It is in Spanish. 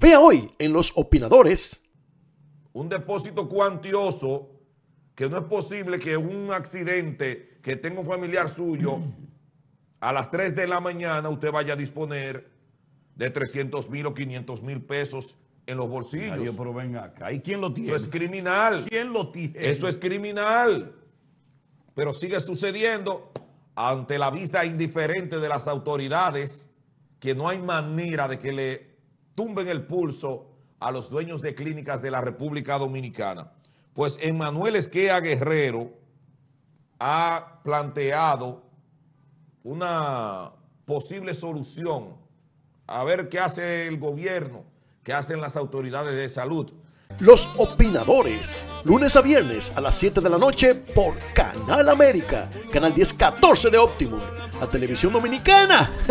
Vea hoy en los opinadores. Un depósito cuantioso que no es posible que un accidente que tenga un familiar suyo a las 3 de la mañana usted vaya a disponer de 300 mil o 500 mil pesos en los bolsillos. acá. ¿Y quién lo tiene? Eso es criminal. ¿Quién lo tiene? Eso es criminal. Pero sigue sucediendo ante la vista indiferente de las autoridades que no hay manera de que le tumben el pulso a los dueños de clínicas de la República Dominicana. Pues Emanuel Esquea Guerrero ha planteado una posible solución a ver qué hace el gobierno, qué hacen las autoridades de salud. Los opinadores, lunes a viernes a las 7 de la noche por Canal América, canal 10, 14 de Optimum, la televisión dominicana.